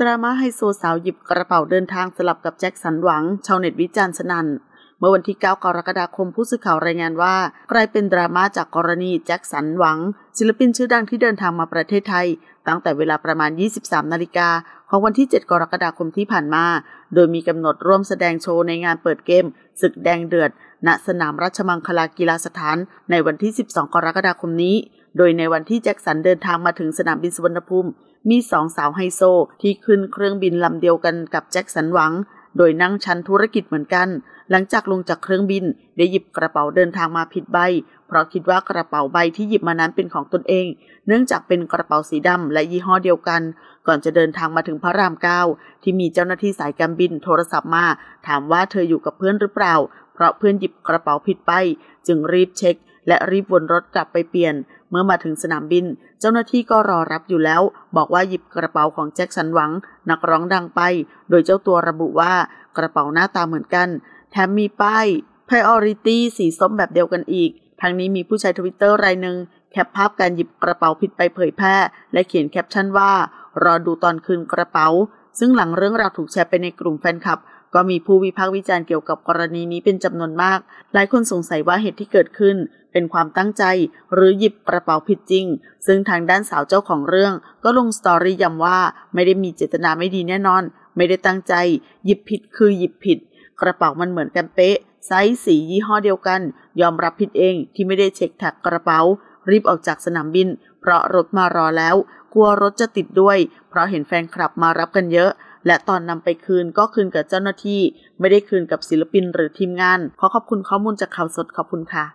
ดราม่าไฮโซสาวหยิบกระเป๋าเดินทางสลับกับแจ็คสันหวัง ชาวเน็ตวิจารณ์สนัน่น เมื่อวันที่ 9 กรกฎาคมผู้สื่อข่าวรายงานว่ากลายเป็นดราม่าจากกรณีแจ็คสันหวัง ศิลปินชื่อดังที่เดินทางมาประเทศไทย ตั้งแต่เวลาประมาณ 23 นาฬิกาของวันที่ 7 กรกฎาคมที่ผ่านมา โดยมีกำหนดร่วมแสดงโชว์ในงานเปิดเกมศึกแดงเดือด ณสนามราชมังคลากีฬาสถานในวันที่ 12 กรกฎาคมนี้ โดยในวันที่แจ็คสันเดินทางมาถึงสนามบินสุวรรณภูมิ มีสองสาวไฮโซ ที่ขึ้นเครื่องบินลำเดียวกันกับแจ็คสันหวัง โดยนั่งชั้นธุรกิจเหมือนกันหลังจากลงจากเครื่องบินได้หยิบกระเป๋าเดินทางมาผิดใบ เพราะคิดว่ากระเป๋าใบที่หยิบมานั้นเป็นของตนเอง เนื่องจากเป็นกระเป๋าสีดำและยี่ห้อเดียวกัน ก่อนจะเดินทางมาถึงพระรามเก้าที่มีเจ้าหน้าที่สายการบินโทรศัพท์มาถามว่าเธออยู่กับเพื่อนหรือเปล่า เพราะเพื่อนหยิบกระเป๋าผิดใบ จึงรีบเช็คและรีบวนรถกลับไปเปลี่ยน เมื่อมาถึงสนามบิน เจ้าหน้าที่ก็รอรับอยู่แล้ว บอกว่าหยิบกระเป๋าของแจ็คสันหวัง นักร้องดังไป โดยเจ้าตัวระบุว่ากระเป๋าหน้าตาเหมือนกันแถมมีป้าย Priority สีส้มแบบเดียวกันอีก ทางนี้มีผู้ใช้ทวิตเตอร์รายหนึ่งแคปภาพการหยิบกระเป๋าผิดไปเผยแพร่ และเขียนแคปชั่นว่า รอดูตอนคืนกระเป๋า ซึ่งหลังเรื่องราวถูกแชร์ไปในกลุ่มแฟนคลับ ก็มีผู้วิพากษ์วิจารณ์เกี่ยวกับกรณีนี้เป็นจำนวนมาก หลายคนสงสัยว่าเหตุที่เกิดขึ้น เป็นความตั้งใจ หรือหยิบกระเป๋าผิดจริง ซึ่งทางด้านสาวเจ้าของเรื่องก็ลงสตอรี่ย้ำว่าไม่ได้มีเจตนาไม่ดีแน่นอนไม่ได้ตั้งใจ หยิบผิดคือหยิบผิดกระเป๋ามันเหมือนกันเป๊ะไซส์สียี่ห้อเดียวกัน ยอมรับผิดเองที่ไม่ได้เช็คแท็กกระเป๋า รีบออกจากสนามบิน เพราะรถมารอแล้วกลัวรถจะติดด้วย เพราะเห็นแฟนคลับมารับกันเยอะ และตอนนำไปคืนก็คืนกับเจ้าหน้าที่ ไม่ได้คืนกับศิลปินหรือทีมงานขอขอบคุณข้อมูลจากข่าวสดขอบคุณค่ะ